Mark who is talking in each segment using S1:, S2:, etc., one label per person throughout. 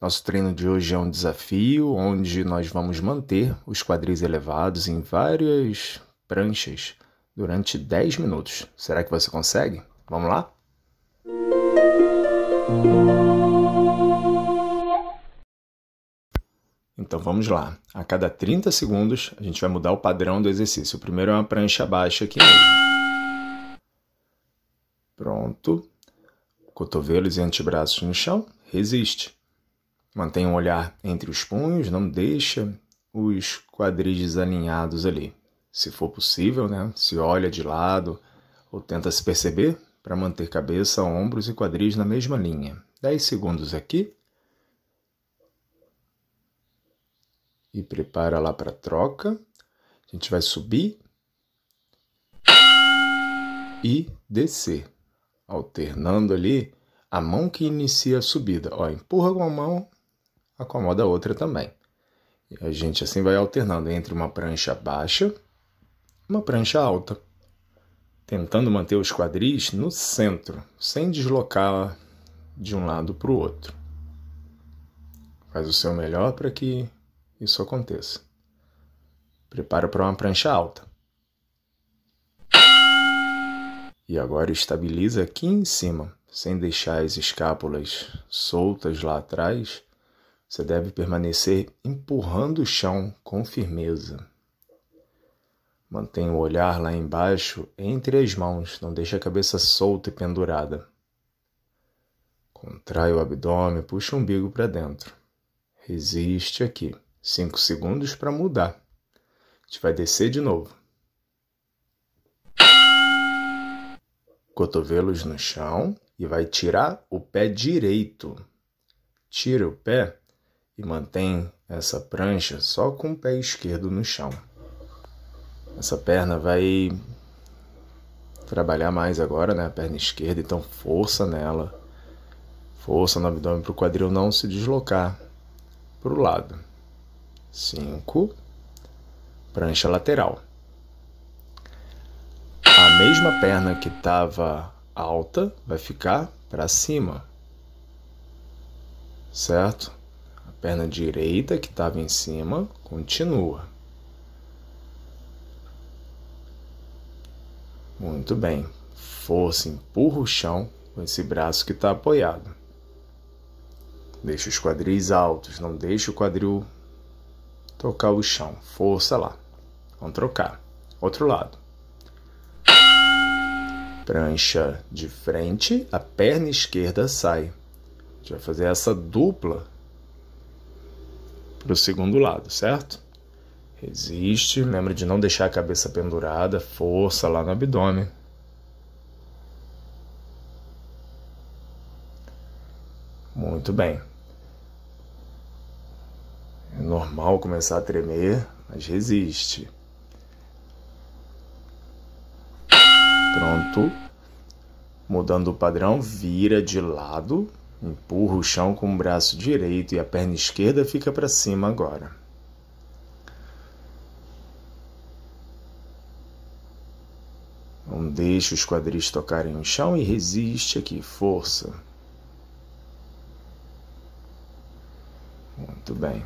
S1: Nosso treino de hoje é um desafio onde nós vamos manter os quadris elevados em várias pranchas durante 10 minutos. Será que você consegue? Vamos lá? Então vamos lá. A cada 30 segundos a gente vai mudar o padrão do exercício. O primeiro é uma prancha baixa aqui mesmo. Pronto. Cotovelos e antebraços no chão. Resiste. Mantém um olhar entre os punhos, não deixa os quadris alinhados ali. Se for possível, né? Se olha de lado ou tenta se perceber para manter cabeça, ombros e quadris na mesma linha. 10 segundos aqui. E prepara lá para troca. A gente vai subir e descer, alternando ali a mão que inicia a subida. Ó, empurra com a mão, acomoda a outra também. E a gente assim vai alternando entre uma prancha baixa, uma prancha alta, tentando manter os quadris no centro, sem deslocar de um lado para o outro. Faz o seu melhor para que isso aconteça. Prepara para uma prancha alta. E agora estabiliza aqui em cima, sem deixar as escápulas soltas lá atrás você deve permanecer empurrando o chão com firmeza. Mantenha o olhar lá embaixo entre as mãos, não deixe a cabeça solta e pendurada. Contrai o abdômen, puxa o umbigo para dentro. Resiste aqui. cinco segundos para mudar. A gente vai descer de novo. Cotovelos no chão e vai tirar o pé direito. Tira o pé e mantém essa prancha só com o pé esquerdo no chão. Essa perna vai trabalhar mais agora, né? A perna esquerda, então força nela, força no abdômen para o quadril não se deslocar para o lado. 5. Prancha lateral. A mesma perna que estava alta vai ficar para cima, certo? perna direita que estava em cima continua. Muito bem. Força, empurra o chão com esse braço que está apoiado. Deixa os quadris altos, não deixa o quadril tocar o chão. Força lá. Vamos trocar. Outro lado. Prancha de frente, a perna esquerda sai. A gente vai fazer essa dupla para o segundo lado, certo? Resiste, lembra de não deixar a cabeça pendurada, força lá no abdômen. Muito bem. É normal começar a tremer, mas resiste. Pronto. Mudando o padrão, vira de lado Empurra o chão com o braço direito e a perna esquerda fica para cima agora. Não deixe os quadris tocarem o chão e resiste aqui, força. Muito bem.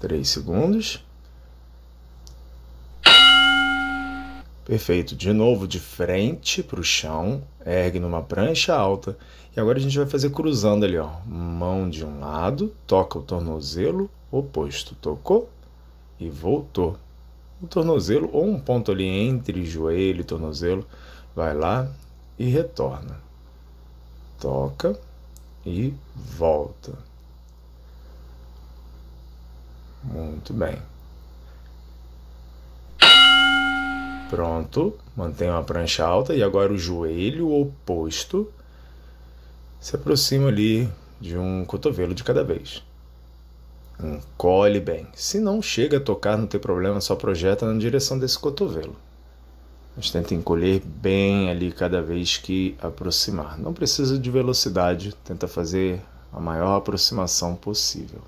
S1: Três segundos. Perfeito. De novo, de frente para o chão, ergue numa prancha alta. E agora a gente vai fazer cruzando ali, ó. Mão de um lado, toca o tornozelo oposto. Tocou e voltou. O tornozelo, ou um ponto ali entre joelho e tornozelo, vai lá e retorna. Toca e volta. Muito bem. Pronto, mantenha a prancha alta e agora o joelho oposto se aproxima ali de um cotovelo de cada vez. Encolhe bem. Se não chega a tocar, não tem problema, só projeta na direção desse cotovelo. Mas tenta encolher bem ali cada vez que aproximar. Não precisa de velocidade, tenta fazer a maior aproximação possível.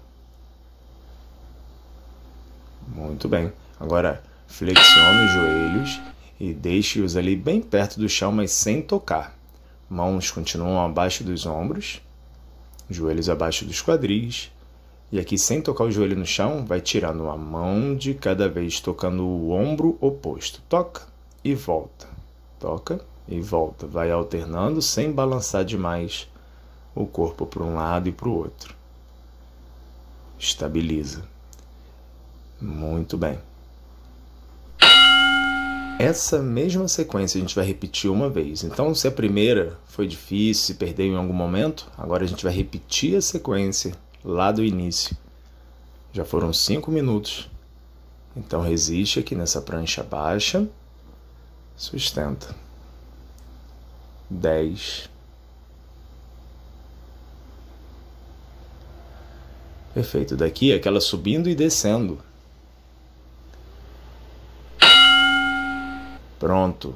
S1: Muito bem. Agora Flexione os joelhos e deixe-os ali bem perto do chão, mas sem tocar. Mãos continuam abaixo dos ombros, joelhos abaixo dos quadris. E aqui, sem tocar o joelho no chão, vai tirando uma mão de cada vez, tocando o ombro oposto. Toca e volta. Toca e volta. Vai alternando sem balançar demais o corpo para um lado e para o outro. Estabiliza. Muito bem. Essa mesma sequência a gente vai repetir uma vez. Então, se a primeira foi difícil, se perdeu em algum momento, agora a gente vai repetir a sequência lá do início. Já foram 5 minutos. Então, resiste aqui nessa prancha baixa. Sustenta. 10. Perfeito. Daqui aquela subindo e descendo. Pronto.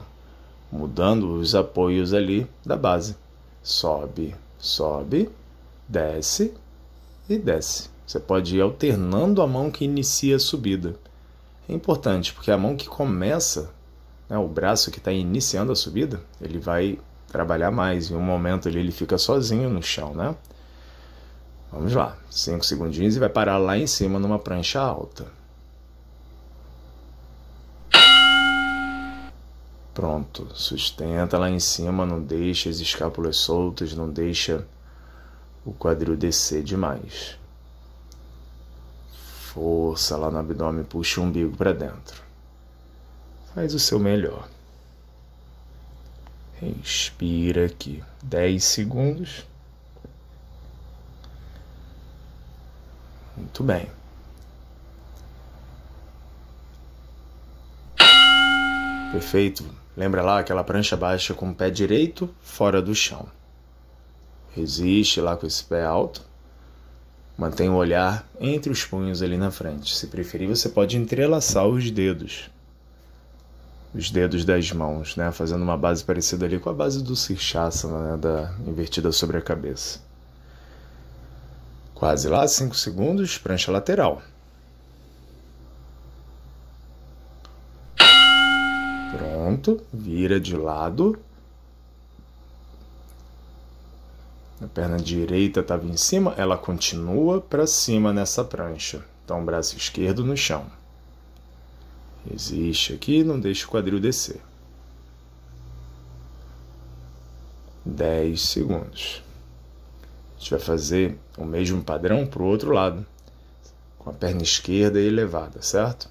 S1: Mudando os apoios ali da base. Sobe, sobe, desce e desce. Você pode ir alternando a mão que inicia a subida. É importante porque é a mão que começa, né, o braço que está iniciando a subida, ele vai trabalhar mais. Em um momento ele, ele fica sozinho no chão, né? Vamos lá, 5 segundinhos e vai parar lá em cima numa prancha alta. Pronto, sustenta lá em cima, não deixa as escápulas soltas, não deixa o quadril descer demais. Força lá no abdômen, puxa o umbigo para dentro. Faz o seu melhor. Inspira aqui 10 segundos. Muito bem. Perfeito. Lembra lá aquela prancha baixa com o pé direito fora do chão. Resiste lá com esse pé alto. Mantém o olhar entre os punhos ali na frente. Se preferir, você pode entrelaçar os dedos. Os dedos das mãos, né? Fazendo uma base parecida ali com a base do Sirshasana, né? Da invertida sobre a cabeça. Quase lá, 5 segundos, prancha lateral. vira de lado. A perna direita estava em cima, ela continua para cima nessa prancha. Então, braço esquerdo no chão. Resiste aqui, não deixa o quadril descer. 10 segundos. A gente vai fazer o mesmo padrão para o outro lado, com a perna esquerda elevada, certo?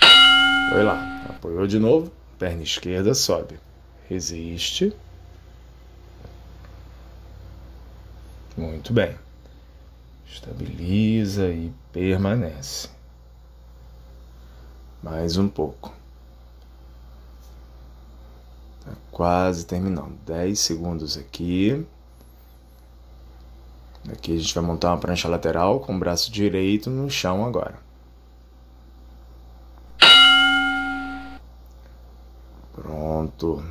S1: Vai lá. Apoiou de novo, perna esquerda sobe. Resiste. Muito bem. Estabiliza e permanece. Mais um pouco. Tá quase terminando. 10 segundos aqui. Aqui a gente vai montar uma prancha lateral com o braço direito no chão agora. motor.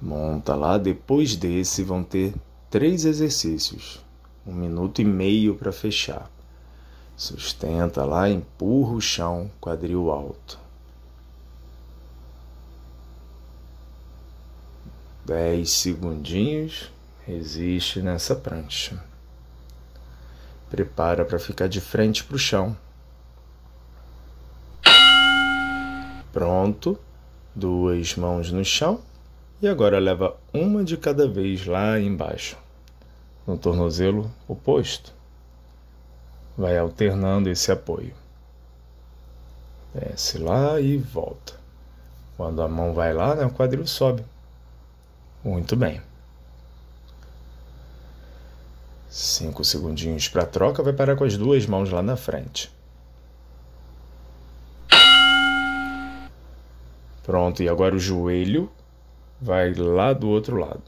S1: Monta lá, depois desse vão ter três exercícios, um minuto e meio para fechar. Sustenta lá, empurra o chão, quadril alto. 10 segundinhos, resiste nessa prancha. Prepara para ficar de frente para o chão. Pronto duas mãos no chão e agora leva uma de cada vez lá embaixo, no tornozelo oposto. Vai alternando esse apoio. Desce lá e volta. Quando a mão vai lá, né, o quadril sobe. Muito bem. Cinco segundinhos para troca, vai parar com as duas mãos lá na frente. Pronto, e agora o joelho vai lá do outro lado.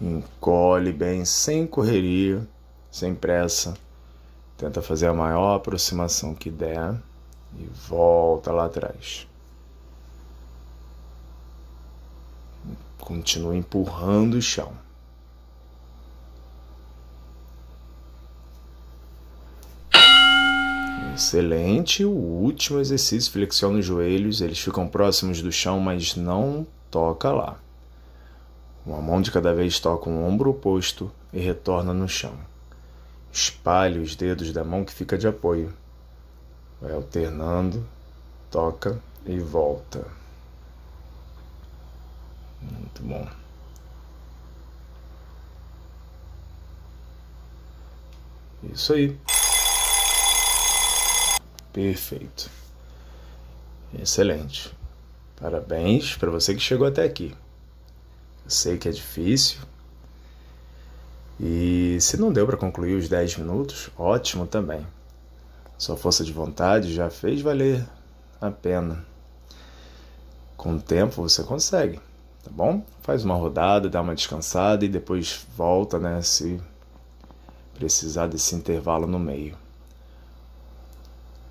S1: Encolhe bem, sem correria, sem pressa. Tenta fazer a maior aproximação que der e volta lá atrás. Continua empurrando o chão. Excelente. O último exercício, flexiona os joelhos, eles ficam próximos do chão, mas não toca lá. Uma mão de cada vez toca o um ombro oposto e retorna no chão. Espalhe os dedos da mão que fica de apoio. Vai alternando, toca e volta. Muito bom. Isso aí. Perfeito. Excelente. Parabéns para você que chegou até aqui. Eu sei que é difícil. E se não deu para concluir os 10 minutos, ótimo também. Sua força de vontade já fez valer a pena. Com o tempo você consegue, tá bom? Faz uma rodada, dá uma descansada e depois volta, né, se precisar desse intervalo no meio.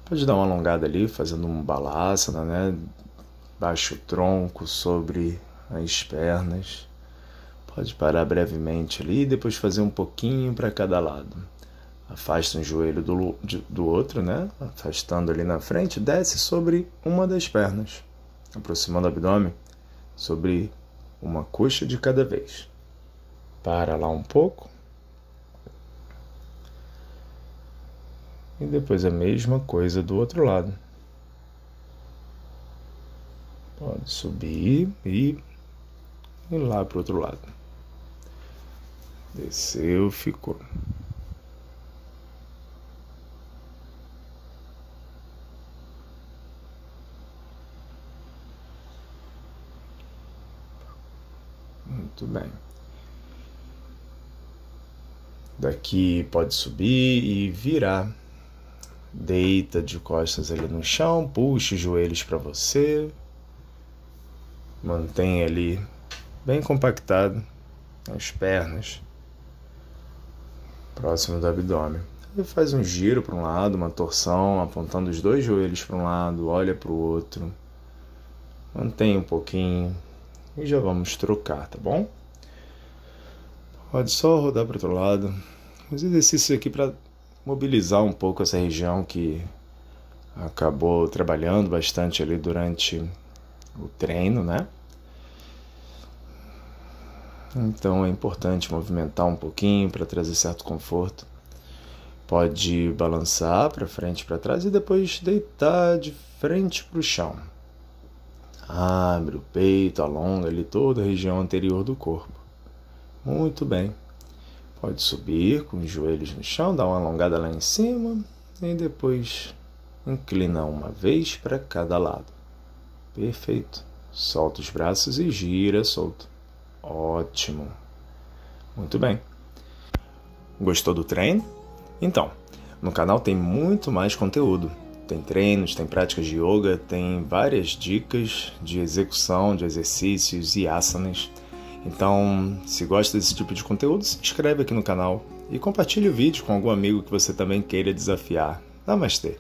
S1: Pode dar uma alongada ali, fazendo um balasana, né? né? Baixa o tronco sobre as pernas. Pode parar brevemente ali e depois fazer um pouquinho para cada lado. Afasta um joelho do, do outro, né? Afastando ali na frente, desce sobre uma das pernas, aproximando o abdômen sobre uma coxa de cada vez. Para lá um pouco e depois a mesma coisa do outro lado. Pode subir e ir lá para o outro lado. Desceu, ficou. Muito bem. Daqui pode subir e virar Deita de costas ali no chão, puxa os joelhos para você. Mantém ali bem compactado as pernas próximo do abdômen. faz um giro para um lado, uma torção, apontando os dois joelhos para um lado, olha para o outro. Mantém um pouquinho e já vamos trocar, tá bom? Pode só rodar para o outro lado. Os exercícios aqui para mobilizar um pouco essa região que acabou trabalhando bastante ali durante o treino, né? Então é importante movimentar um pouquinho para trazer certo conforto. Pode balançar para frente, para trás e depois deitar de frente para o chão. Abre o peito, alonga ali toda a região anterior do corpo. Muito bem. Pode subir com os joelhos no chão, dar uma alongada lá em cima e depois inclina uma vez para cada lado. Perfeito. Solta os braços e gira solto. Ótimo. Muito bem. Gostou do treino? Então, no canal tem muito mais conteúdo. Tem treinos, tem práticas de yoga, tem várias dicas de execução de exercícios e asanas então, se gosta desse tipo de conteúdo, se inscreve aqui no canal e compartilhe o vídeo com algum amigo que você também queira desafiar. Namastê!